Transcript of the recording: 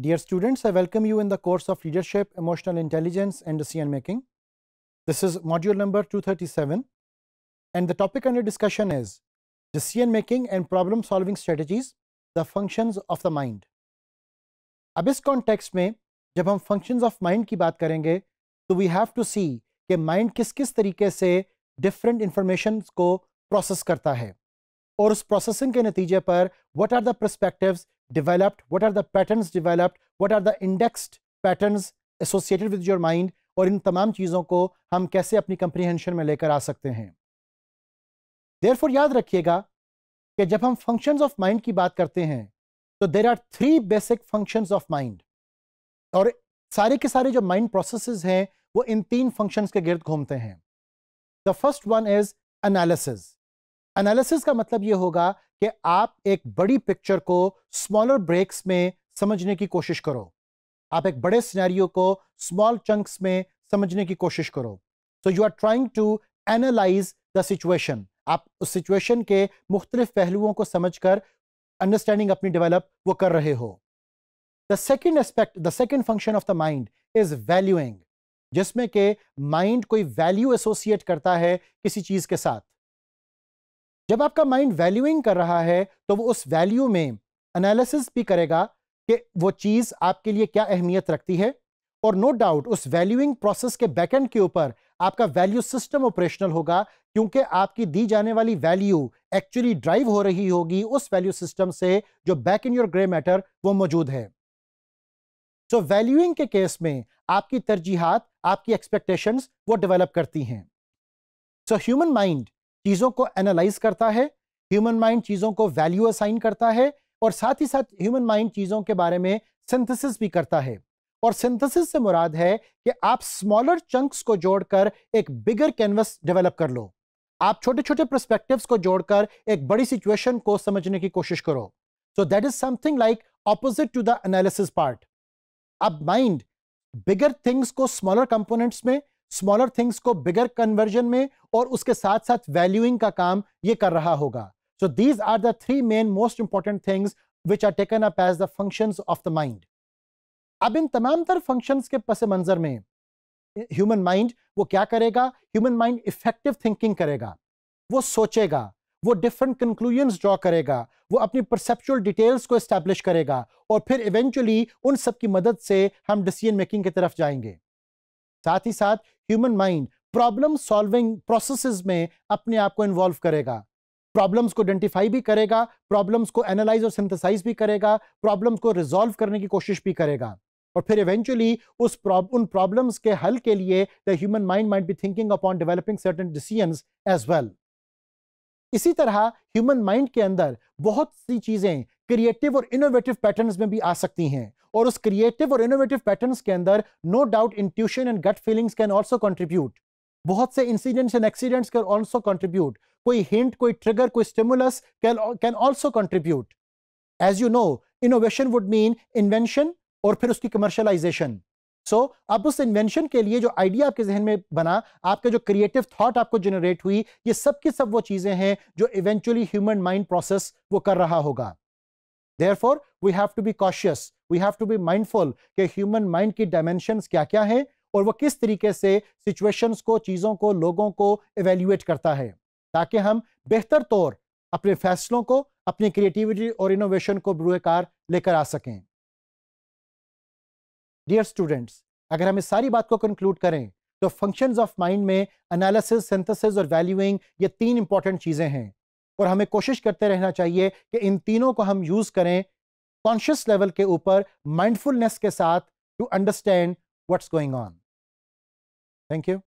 Dear students, I welcome you in the course of Leadership, Emotional Intelligence and Decision Making. This is module number 237 and the topic under discussion is Decision Making and Problem Solving Strategies, the Functions of the Mind. अब इस context में जब हम functions of mind की बात करेंगे तो we have to सी कि माइंड किस किस तरीके से डिफरेंट इंफॉर्मेशन को प्रोसेस करता है और उस प्रोसेसिंग के नतीजे पर what are the perspectives developed, what are the patterns developed, what are the indexed patterns associated with your mind और इन तमाम चीज़ों को हम कैसे अपनी कंप्रीहेंशन में लेकर आ सकते हैं देयरफॉर याद रखिएगा कि जब हम फंक्शंस ऑफ माइंड की बात करते हैं तो there are three basic functions of mind और सारे के सारे जो माइंड प्रोसेसेस हैं वो इन तीन फंक्शंस के गिर्द घूमते हैं the first one is analysis analysis का मतलब यह होगा कि आप एक बड़ी पिक्चर को स्मॉलर ब्रेक्स में समझने की कोशिश करो आप एक बड़े सिनेरियो को स्मॉल चंक्स में समझने की कोशिश करो so you are trying to analyze the situation आप उस सिचुएशन के मुख्तलिफ पहलुओं को समझ कर अंडरस्टैंडिंग अपनी डेवलप वो कर रहे हो the second aspect the second function of the mind is valuing जिसमें कि माइंड कोई वैल्यू एसोसिएट करता है किसी चीज के साथ जब आपका माइंड वैल्यूइंग कर रहा है तो वो उस वैल्यू में एनालिसिस भी करेगा कि वो चीज़ आपके लिए क्या अहमियत रखती है और नो no डाउट उस वैल्यूइंग प्रोसेस के बैकएंड के ऊपर आपका वैल्यू सिस्टम ऑपरेशनल होगा क्योंकि आपकी दी जाने वाली वैल्यू एक्चुअली ड्राइव हो रही होगी उस वैल्यू सिस्टम से जो back in your grey matter वो मौजूद है सो so, वैल्यूइंग के केस में आपकी तरजीहत आपकी एक्सपेक्टेशंस वो डेवलप करती हैं सो ह्यूमन माइंड चीज़ों को एनालाइज करता है ह्यूमन माइंड चीज़ों को वैल्यू असाइन करता है और साथ ही साथ ह्यूमन माइंड चीज़ों के बारे में सिंथेसिस भी करता है और सिंथेसिस से मुराद है कि आप स्मॉलर चंक्स को जोड़कर एक बिगर कैनवस डेवलप कर लो आप छोटे छोटे प्रस्पेक्टिव को जोड़कर एक बड़ी सिचुएशन को समझने की कोशिश करो so that is something like opposite to the analysis part अब माइंड बिगर थिंग्स को स्मॉलर कंपोनेंट्स में स्मॉलर थिंग्स को बिगर कन्वर्जन में और उसके साथ साथ वैल्यूइंग का काम ये कर रहा होगा so these are the three main most important things which are taken up as the functions of the mind अब इन तमाम तर फंक्शंस के पस मंजर में ह्यूमन माइंड वो क्या करेगा ह्यूमन माइंड इफेक्टिव थिंकिंग करेगा वो सोचेगा वो डिफरेंट कंक्लूजन्स ड्रॉ करेगा वो अपनी परसेप्चुअल डिटेल्स को इस्टेब्लिश करेगा और फिर इवेंचुअली उन सब की मदद से हम डिसीजन मेकिंग की तरफ जाएंगे साथ ही साथ human mind problem solving processes में अपने आप को इन्वॉल्व करेगा प्रॉब्लम्स को आइडेंटिफाई भी करेगा प्रॉब्लम्स को एनालाइज और सिंथेसाइज भी करेगा प्रॉब्लम्स को रिजॉल्व करने की कोशिश भी करेगा और फिर इवेंचुअली उस उन प्रॉब्लम्स के हल के लिए the human mind might be thinking upon developing certain decisions as well इसी तरह ह्यूमन माइंड के अंदर बहुत सी चीजें क्रिएटिव और इनोवेटिव पैटर्न्स में भी आ सकती हैं और उस क्रिएटिव और इनोवेटिव पैटर्न के अंदर no doubt intuition and gut feelings can also contribute बहुत से incidents and accidents can also contribute कोई हिंट कोई ट्रिगर कोई stimulus can also contribute as you know innovation would mean invention और फिर उसकी कमर्शलाइजेशन सो so, अब उस इन्वेंशन के लिए जो आइडिया आपके जहन में बना आपके जो क्रिएटिव थॉट आपको जनरेट हुई ये सब की सब वो चीजें हैं जो इवेंचुअली ह्यूमन माइंड प्रोसेस वो कर रहा होगा there we have to be cautious we have to be mindful कि ह्यूमन माइंड की डायमेंशंस क्या क्या हैं और वो किस तरीके से सिचुएशंस को चीज़ों को लोगों को एवेल्यूएट करता है ताकि हम बेहतर तौर अपने फैसलों को अपनी क्रिएटिविटी और इनोवेशन को बुरेकार लेकर आ सकें डियर स्टूडेंट्स अगर हम इस सारी बात को कंक्लूड करें तो फंक्शंस ऑफ माइंड में एनालिसिस सिंथेसिस और वैल्यूइंग ये तीन इंपॉर्टेंट चीज़ें हैं और हमें कोशिश करते रहना चाहिए कि इन तीनों को हम यूज़ करें कॉन्शियस लेवल के ऊपर माइंडफुलनेस के साथ to understand what's going on thank you